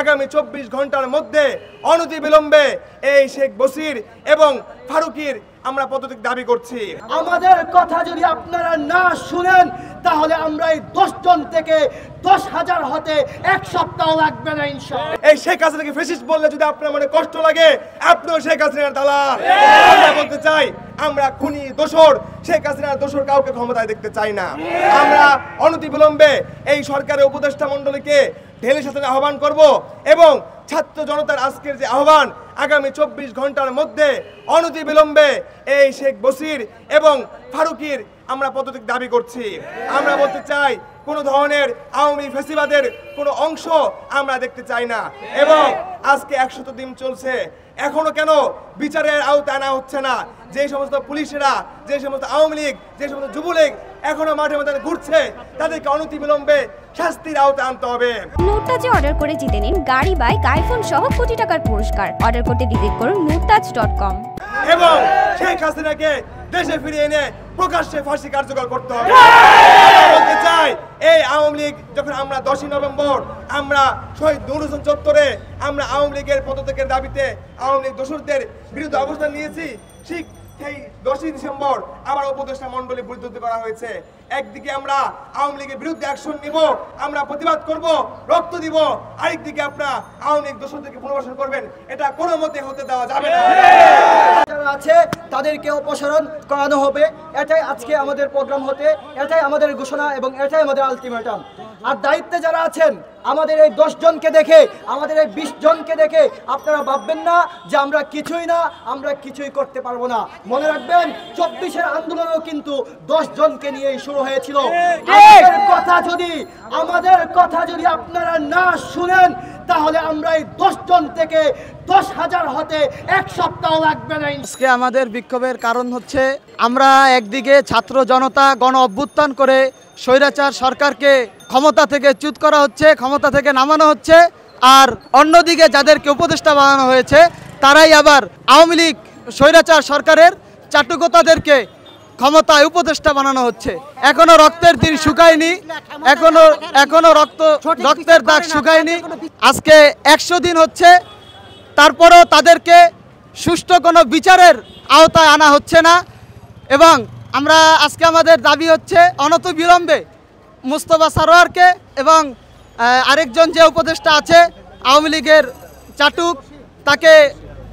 আগামী চব্বিশ ঘন্টার মধ্যে অনতিবিলম্বে এই শেখ বসির এবং ফারুকির আমরা পদত্যাগ দাবি করছি আমাদের কথা যদি আপনারা না শুনেন তাহলে আমরা এই দশ জন থেকে দশ হাজার হতে এক সপ্তাহ লাগবে না ইনশাআল্লাহ এই শেখ হাসিনাকে ফেসিস বললে যদি আপনার মনে কষ্ট লাগে আপনিও শেখ হাসিনার দালাল আমরা বলতে চাই আমরা খুনি দোষর শেখ হাসিনার দোষর কাউকে ক্ষমতায় দেখতে চাই না আমরা অনতিবিলম্বে এই সরকারের উপদেষ্টা মন্ডলীকে ঢেলে সাথে আহ্বান করব এবং ছাত্র জনতার আজকের যে আহ্বান আগামী চব্বিশ ঘন্টার মধ্যে অনতিবিলম্বে এই শেখ বসির এবং ফারুকির আমরা পদত্যাগ দাবি করছি আমরা বলতে চাই কোনো ধরনের আওয়ামী ফেসিবাদের কোনো অংশ আমরা দেখতে চাই না এবং আজকে একশত দিন চলছে এখনো কেন বিচারের আওতায় আনা হচ্ছে না যে সমস্ত পুলিশেরা যে সমস্ত আওয়ামী লীগ যে সমস্ত যুবলীগ এখনো মাঠে মধ্যে ঘুরছে তাদেরকে অনতিবিলম্বে শাস্তির আওতায় আনতে হবে নুরতাজে অর্ডার করে জিতে নিন গাড়ি বাইক আইফোন সহ কোটি টাকার পুরস্কার অর্ডার করতে ভিজিট করুন নুরতাজ ডট কম এবং শেখ হাসিনাকে দেশে ফিরিয়ে এনে প্রকাশ্যে ফাঁসি কার্যকর করতে হবে বলতে চাই এই আওয়ামী লীগ যখন আমরা দশই নভেম্বর আমরা শহীদ নুর হোসেন চত্বরে আমরা আওয়ামী লীগের পদত্যাগের দাবিতে আওয়ামী লীগ দোষরদের বিরুদ্ধে অবস্থান নিয়েছি ঠিক সেই দশই ডিসেম্বর আবার উপদেষ্টা মন্ডলী বৈধ করা হয়েছে একদিকে আমরা আওয়ামী লীগের বিরুদ্ধে অ্যাকশন নিব আমরা প্রতিবাদ করব রক্ত দিব আরেকদিকে আপনারা আওয়ামী লীগ থেকে পুনর্বাসন করবেন এটা কোনো মতে হতে দেওয়া যাবে না যারা আছে তাদেরকে অপসারণ করানো হবে এটাই আজকে আমাদের প্রোগ্রাম হতে এটাই আমাদের ঘোষণা এবং এটাই আমাদের আলটিমেটাম আর দায়িত্বে যারা আছেন আমাদের এই দশ জনকে দেখে আমাদের এই বিশ জনকে দেখে আপনারা ভাববেন না যে আমরা কিছুই না আমরা কিছুই করতে পারবো না মনে রাখবেন চব্বিশের আন্দোলনও কিন্তু দশ জনকে নিয়েই শুরু হয়েছিল কথা যদি আমাদের কথা যদি আপনারা না শুনেন তাহলে আমরা এই দশজন থেকে দশ হাজার হতে এক সপ্তাহ লাগবে না আজকে আমাদের বিক্ষোভের কারণ হচ্ছে আমরা একদিকে ছাত্র জনতা গণ অভ্যুত্থান করে স্বৈরাচার সরকারকে ক্ষমতা থেকে চ্যুত করা হচ্ছে ক্ষমতা থেকে নামানো হচ্ছে আর অন্যদিকে যাদেরকে উপদেষ্টা বানানো হয়েছে তারাই আবার আওয়ামী লীগ স্বৈরাচার সরকারের চাটুকতাদেরকে ক্ষমতায় উপদেষ্টা বানানো হচ্ছে এখনো রক্তের তীর শুকায়নি এখনো এখনো রক্ত রক্তের দাগ শুকায়নি আজকে একশো দিন হচ্ছে তারপরেও তাদেরকে সুষ্ঠু কোনো বিচারের আওতায় আনা হচ্ছে না এবং আমরা আজকে আমাদের দাবি হচ্ছে অনত বিলম্বে মুস্তফা সারোয়ারকে এবং আরেকজন যে উপদেষ্টা আছে আওয়ামী লীগের চাটুক তাকে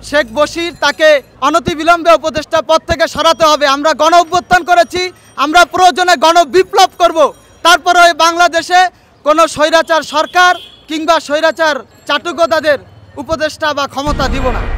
শেখ বশির তাকে অনতিবিলম্বে উপদেষ্টা পদ থেকে সরাতে হবে আমরা গণ অভ্যুত্থান করেছি আমরা প্রয়োজনে গণ বিপ্লব করব তারপরে ওই বাংলাদেশে কোনো স্বৈরাচার সরকার কিংবা স্বৈরাচার চাটুকদাদের উপদেষ্টা বা ক্ষমতা দিব না